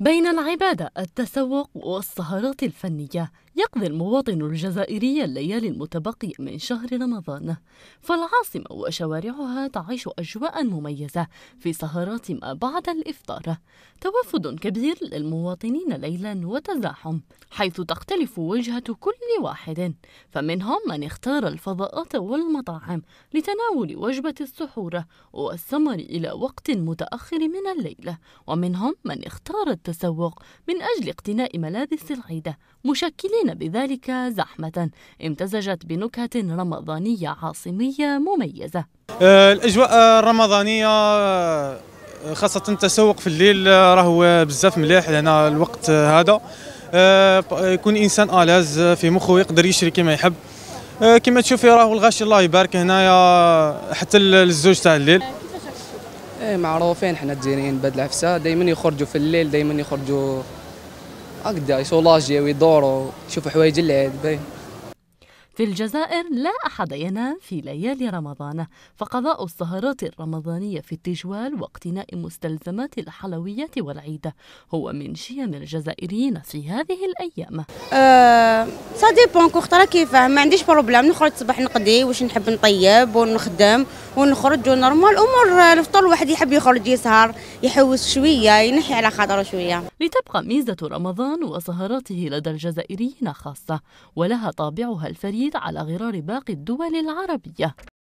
بين العبادة التسوق والسهرات الفنية يقضي المواطن الجزائري الليالي المتبقية من شهر رمضان فالعاصمة وشوارعها تعيش أجواء مميزة في سهرات ما بعد الإفطار توافد كبير للمواطنين ليلا وتزاحم حيث تختلف وجهة كل واحد فمنهم من اختار الفضاءات والمطاعم لتناول وجبة السحور والسمر إلى وقت متأخر من الليل ومنهم من اختار التسوق من أجل اقتناء ملاذ العيدة مشكلين بذلك زحمة امتزجت بنكهة رمضانية عاصمية مميزة آه، الأجواء الرمضانية آه، خاصة التسوق في الليل آه، راهو بزاف مليح لأن الوقت هذا يكون إنسان ألاز في مخه يقدر يشري كما يحب كما تشوفي راهو الغاشي الله يبارك هنايا حتى الزوج تاع الليل ايه معروفين حنا الجزائريين بهاد العفسه دائما يخرجوا في الليل دائما يخرجوا هكذا يسولاجي ويدوروا يشوفوا حوايج العيد باين في الجزائر لا أحد ينام في ليالي رمضان فقضاء السهرات الرمضانية في التجوال واقتناء مستلزمات الحلويات والعيد هو من شيم الجزائريين في هذه الأيام سا ديبون كي كيفاه ما عنديش بروبلام نخرج الصباح نقضي واش نحب نطيب ونخدم ونخرجوا نورمال امور الفطور الواحد يحب يخرج يسهر يحوس شويه ينحي على خاطره شويه. لتبقى ميزه رمضان وسهراته لدى الجزائريين خاصه ولها طابعها الفريد على غرار باقي الدول العربيه.